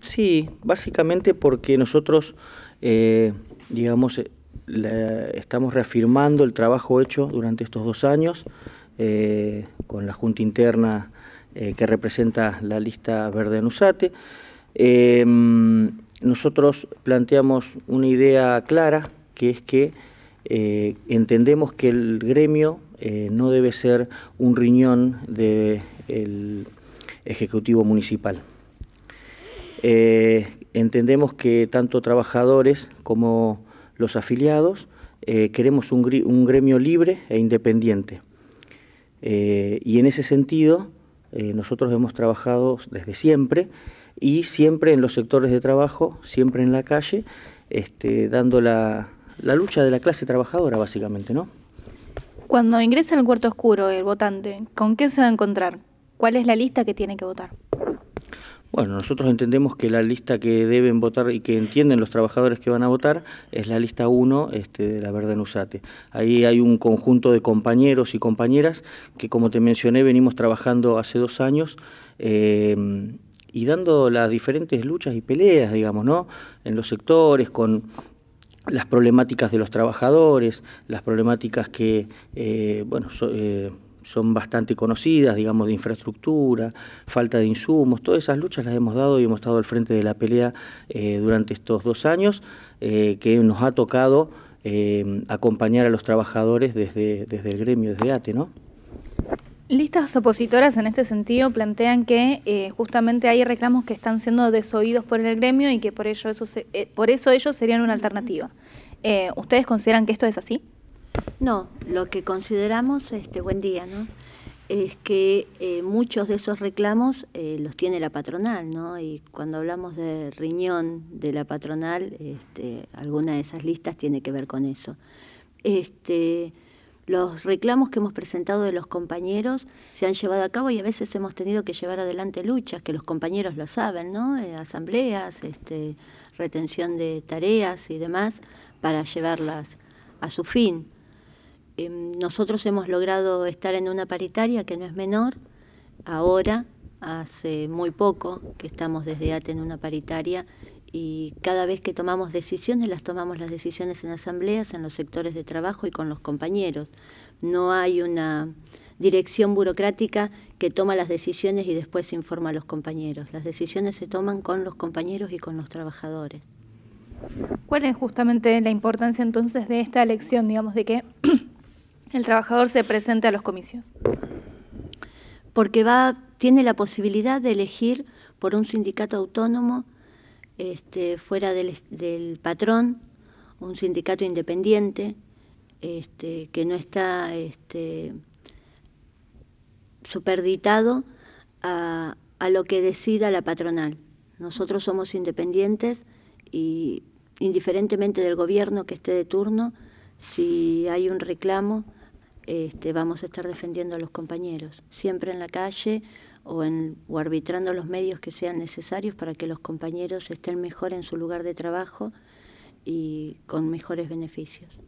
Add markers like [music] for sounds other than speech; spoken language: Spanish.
Sí, básicamente porque nosotros, eh, digamos, eh, estamos reafirmando el trabajo hecho durante estos dos años eh, con la Junta Interna que representa la lista verde en USATE. Em, nosotros planteamos una idea clara, que es que entendemos que el gremio no debe ser un riñón del Ejecutivo Municipal. Eh, entendemos que tanto trabajadores como los afiliados eh, queremos un, gremio libre e independiente. Eh, y en ese sentido, nosotros hemos trabajado desde siempre y siempre en los sectores de trabajo, siempre en la calle, este, dando la, lucha de la clase trabajadora, básicamente, ¿no? Cuando ingresa el cuarto oscuro el votante, ¿con quién se va a encontrar? ¿Cuál es la lista que tiene que votar? Bueno, nosotros entendemos que la lista que deben votar y que entienden los trabajadores que van a votar es la lista 1 este, de la Verde Nusate. Ahí hay un conjunto de compañeros y compañeras que, como te mencioné, venimos trabajando hace dos años. Em, y dando las diferentes luchas y peleas, digamos, ¿no? En los sectores, con las problemáticas de los trabajadores, las problemáticas que, eh, bueno, eh, son bastante conocidas, digamos, de infraestructura, falta de insumos, todas esas luchas las hemos dado y hemos estado al frente de la pelea eh, durante estos dos años, eh, que nos ha tocado eh, acompañar a los trabajadores desde, desde el gremio, desde ATE, ¿no? Listas opositoras en este sentido plantean que justamente hay reclamos que están siendo desoídos por el gremio y que por, ello eso por eso ellos serían una alternativa. ¿Ustedes consideran que esto es así? No, lo que consideramos, este, buen día, ¿no? es que eh, muchos de esos reclamos eh, los tiene la patronal, ¿no? Y cuando hablamos de riñón de la patronal, este, alguna de esas listas tiene que ver con eso. Este, los reclamos que hemos presentado de los compañeros se han llevado a cabo y a veces hemos tenido que llevar adelante luchas, que los compañeros lo saben, ¿no? Eh, asambleas, este, retención de tareas y demás, para llevarlas a su fin. Em, nosotros hemos logrado estar en una paritaria que no es menor. Ahora, hace muy poco que estamos desde ATE en una paritaria y cada vez que tomamos decisiones, las tomamos las decisiones en asambleas, en los sectores de trabajo y con los compañeros. No hay una dirección burocrática que toma las decisiones y después informa a los compañeros. Las decisiones se toman con los compañeros y con los trabajadores. ¿Cuál es justamente la importancia entonces de esta elección, digamos, de que [clears throat] El trabajador se presenta a los comicios. Porque va, tiene la posibilidad de elegir por un sindicato autónomo este, fuera del, del, patrón, un sindicato independiente este, que no está este, superditado a, a lo que decida la patronal. Nosotros somos independientes y indiferentemente del gobierno que esté de turno, si hay un reclamo, este, vamos a estar defendiendo a los compañeros, siempre en la calle o, o arbitrando los medios que sean necesarios para que los compañeros estén mejor en su lugar de trabajo y con mejores beneficios.